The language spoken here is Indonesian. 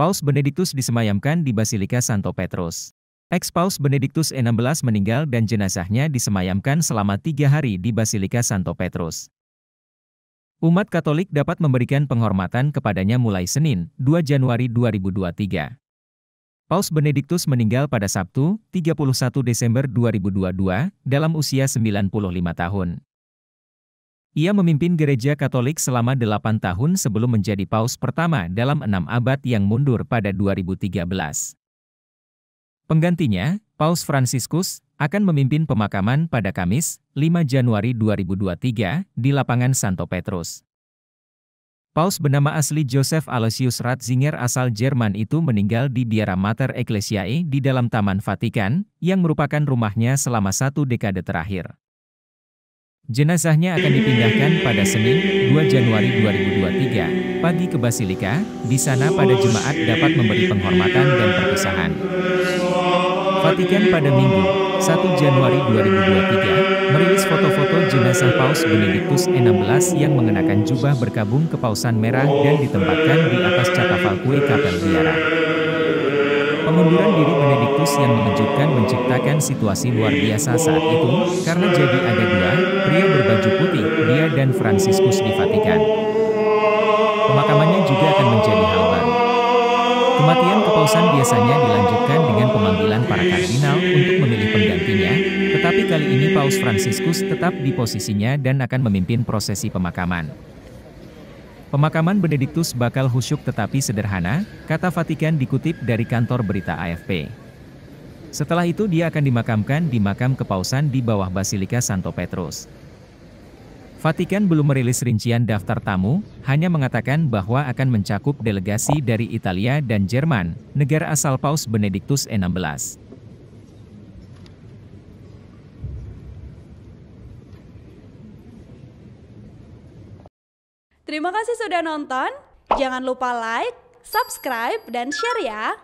Paus Benediktus disemayamkan di Basilika Santo Petrus. Ex-Paus Benediktus XVI meninggal dan jenazahnya disemayamkan selama tiga hari di Basilika Santo Petrus. Umat Katolik dapat memberikan penghormatan kepadanya mulai Senin, 2 Januari 2023. Paus Benediktus meninggal pada Sabtu, 31 Desember 2022, dalam usia 95 tahun. Ia memimpin gereja Katolik selama delapan tahun sebelum menjadi paus pertama dalam enam abad yang mundur pada 2013. Penggantinya, Paus Fransiskus akan memimpin pemakaman pada Kamis, 5 Januari 2023, di lapangan Santo Petrus. Paus bernama asli Joseph Aloysius Ratzinger asal Jerman itu meninggal di Biara Mater Ecclesiae di dalam Taman Vatikan, yang merupakan rumahnya selama satu dekade terakhir. Jenazahnya akan dipindahkan pada Senin, 2 Januari 2023, pagi ke Basilika. Di sana pada jemaat dapat memberi penghormatan dan perpisahan. Vatikan pada Minggu, 1 Januari 2023, merilis foto-foto jenazah Paus Benediktus XVI yang mengenakan jubah berkabung kepausan merah dan ditempatkan di atas kue kapel biara. Pengunduran diri Kristus yang mengejutkan menciptakan situasi luar biasa saat itu, karena jadi ada dua, pria berbaju putih, dia dan Fransiskus di Vatikan. Pemakamannya juga akan menjadi hal baru. Kematian kepausan biasanya dilanjutkan dengan pemanggilan para kardinal untuk memilih penggantinya, tetapi kali ini Paus Fransiskus tetap di posisinya dan akan memimpin prosesi pemakaman. Pemakaman Benediktus bakal khusyuk tetapi sederhana, kata Vatikan dikutip dari kantor berita AFP. Setelah itu dia akan dimakamkan di makam kepausan di bawah Basilika Santo Petrus. Vatikan belum merilis rincian daftar tamu, hanya mengatakan bahwa akan mencakup delegasi dari Italia dan Jerman, negara asal Paus Benediktus XVI. Terima kasih sudah nonton, jangan lupa like, subscribe, dan share ya!